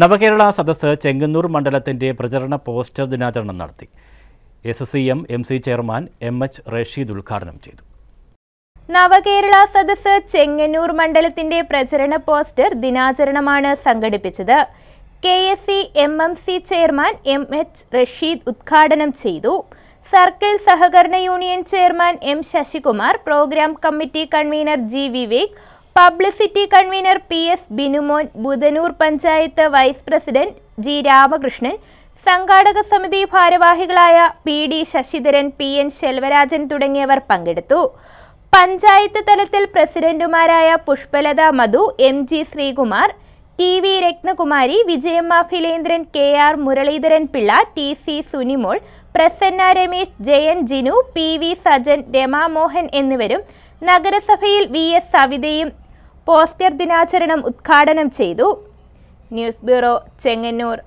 നവകേരള സദസ്സ് ചെങ്ങന്നൂർ മണ്ഡലത്തിൻ്റെ പ്രചരണ പോസ്റ്റർ ദിനാചരണം നടത്തി S C M M C chairman M H Rasheed ഉദ്ഘാടനം ചെയ്തു നവകേരള സദസ് ചെങ്ങന്നൂർ മണ്ഡലത്തിന്റെ പ്രചരണ പോസ്റ്റർ ദിനാചരണമാണ് സംഘടിപ്പിച്ചത് K S C M M C chairman M H Rasheed ഉദ്ഘാടനം ചെയ്തു സർക്കിൾ സഹകരണ union chairman M Sasikumar programme committee convener G Vivek publicity convener P S Binumon Budhanoor panchayat vice president G Ramakrishnan സംഘാടക സമിതി ഭാരവാഹികളായ P D Sasidharan P N Selvarajan തുടങ്ങിയവർ പങ്കെടുത്തു പഞ്ചായത്ത് തലത്തിൽ പ്രസിഡന്റുമാരായ Pushpalatha Madhu M G Sreekumar T V Ratnakumari Vijayamma Philendran K R Muraleedharan Pillai T C Sunimol Prasanna Ramesh Jayan Jinu P V Sajan Ramamohan എന്നിവരും നഗരസഭയിൽ വി എസ് സവിതയും പോസ്റ്റർ ദിനാചരണം ഉദ്ഘാടനം ചെയ്തു ന്യൂസ് ബ്യൂറോ ചെങ്ങന്നൂർ